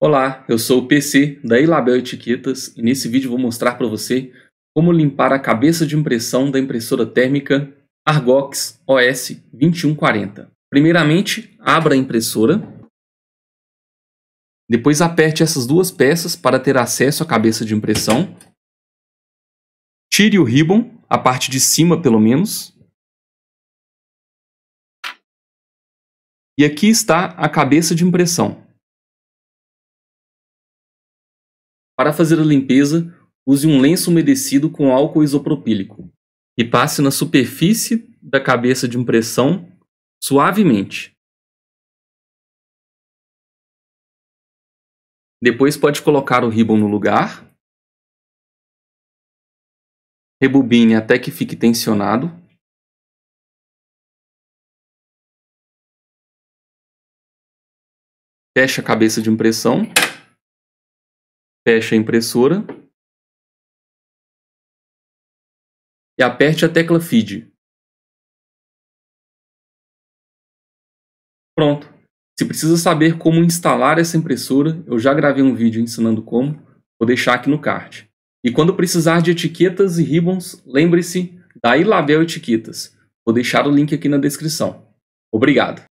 Olá, eu sou o PC da Ilabel Etiquetas e nesse vídeo vou mostrar para você como limpar a cabeça de impressão da impressora térmica Argox OS 2140. Primeiramente, abra a impressora. Depois aperte essas duas peças para ter acesso à cabeça de impressão. Tire o ribbon, a parte de cima pelo menos. E aqui está a cabeça de impressão. Para fazer a limpeza, use um lenço umedecido com álcool isopropílico e passe na superfície da cabeça de impressão suavemente. Depois pode colocar o ribbon no lugar. Rebobine até que fique tensionado. Feche a cabeça de impressão. Feche a impressora. E aperte a tecla Feed. Pronto. Se precisa saber como instalar essa impressora, eu já gravei um vídeo ensinando como, vou deixar aqui no card. E quando precisar de etiquetas e ribbons, lembre-se da Ilabel Etiquetas. Vou deixar o link aqui na descrição. Obrigado!